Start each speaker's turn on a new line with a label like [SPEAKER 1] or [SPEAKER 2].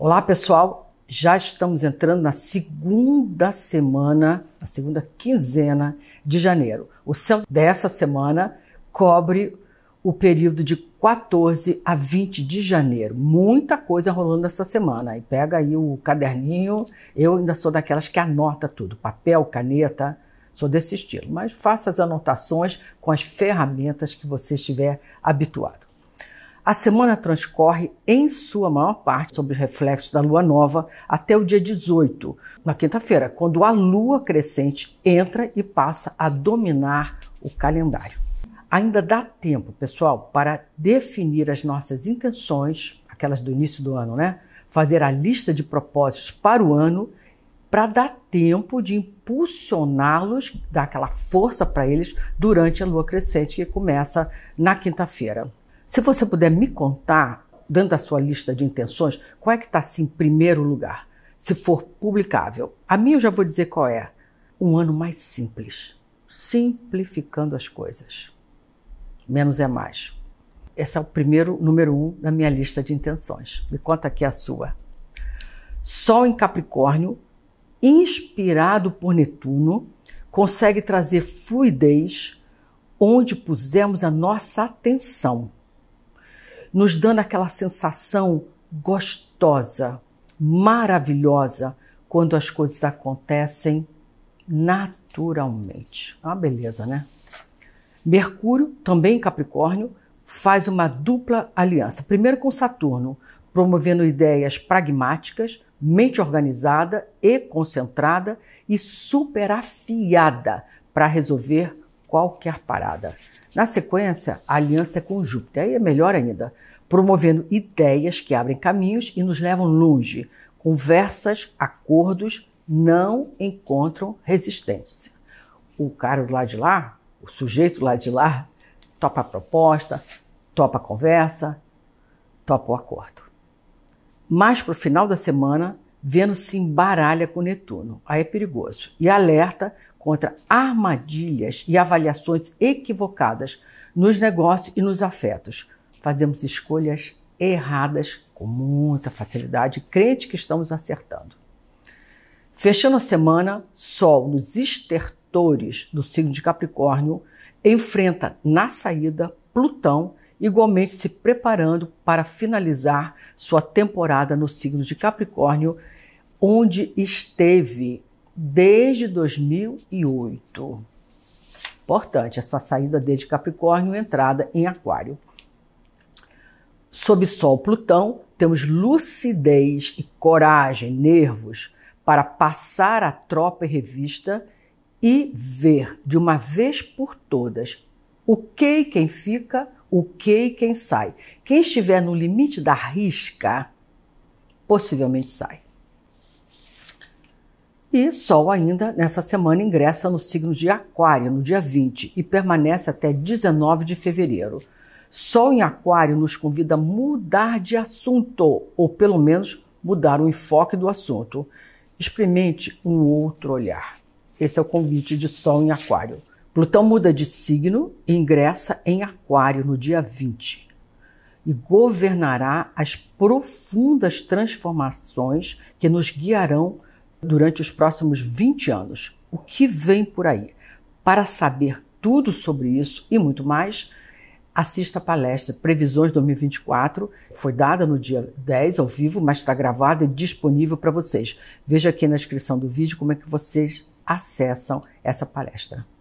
[SPEAKER 1] Olá, pessoal. Já estamos entrando na segunda semana, na segunda quinzena de janeiro. O céu dessa semana cobre o período de 14 a 20 de janeiro. Muita coisa rolando essa semana. E pega aí o caderninho. Eu ainda sou daquelas que anota tudo: papel, caneta. Sou desse estilo. Mas faça as anotações com as ferramentas que você estiver habituado. A semana transcorre, em sua maior parte, sob os reflexos da lua nova até o dia 18, na quinta-feira, quando a lua crescente entra e passa a dominar o calendário. Ainda dá tempo, pessoal, para definir as nossas intenções, aquelas do início do ano, né? Fazer a lista de propósitos para o ano, para dar tempo de impulsioná-los, dar aquela força para eles durante a lua crescente que começa na quinta-feira. Se você puder me contar, dentro da sua lista de intenções, qual é que está assim em primeiro lugar, se for publicável? A minha eu já vou dizer qual é. Um ano mais simples, simplificando as coisas. Menos é mais. Esse é o primeiro, número um da minha lista de intenções. Me conta aqui a sua. Sol em Capricórnio, inspirado por Netuno, consegue trazer fluidez onde pusemos a nossa atenção nos dando aquela sensação gostosa, maravilhosa, quando as coisas acontecem naturalmente. É uma ah, beleza, né? Mercúrio, também em Capricórnio, faz uma dupla aliança. Primeiro com Saturno, promovendo ideias pragmáticas, mente organizada e concentrada e super afiada para resolver qualquer parada. Na sequência, a aliança é com Júpiter, aí é melhor ainda, promovendo ideias que abrem caminhos e nos levam longe. Conversas, acordos não encontram resistência. O cara do lado de lá, o sujeito do lado de lá, topa a proposta, topa a conversa, topa o acordo. Mas para o final da semana, Vênus se embaralha com Netuno, aí é perigoso, e alerta contra armadilhas e avaliações equivocadas nos negócios e nos afetos. Fazemos escolhas erradas com muita facilidade, crente que estamos acertando. Fechando a semana, Sol nos estertores do signo de Capricórnio enfrenta na saída Plutão, igualmente se preparando para finalizar sua temporada no signo de Capricórnio, onde esteve desde 2008. Importante essa saída desde Capricórnio, entrada em Aquário. Sob Sol Plutão, temos lucidez e coragem, nervos para passar a tropa e revista e ver de uma vez por todas o que e quem fica, o que e quem sai. Quem estiver no limite da risca, possivelmente sai. E Sol ainda nessa semana ingressa no signo de Aquário, no dia 20, e permanece até 19 de fevereiro. Sol em Aquário nos convida a mudar de assunto, ou pelo menos mudar o enfoque do assunto. Experimente um outro olhar. Esse é o convite de Sol em Aquário. Plutão muda de signo e ingressa em Aquário no dia 20 e governará as profundas transformações que nos guiarão durante os próximos 20 anos. O que vem por aí? Para saber tudo sobre isso e muito mais, assista a palestra Previsões 2024. Foi dada no dia 10 ao vivo, mas está gravada e disponível para vocês. Veja aqui na descrição do vídeo como é que vocês acessam essa palestra.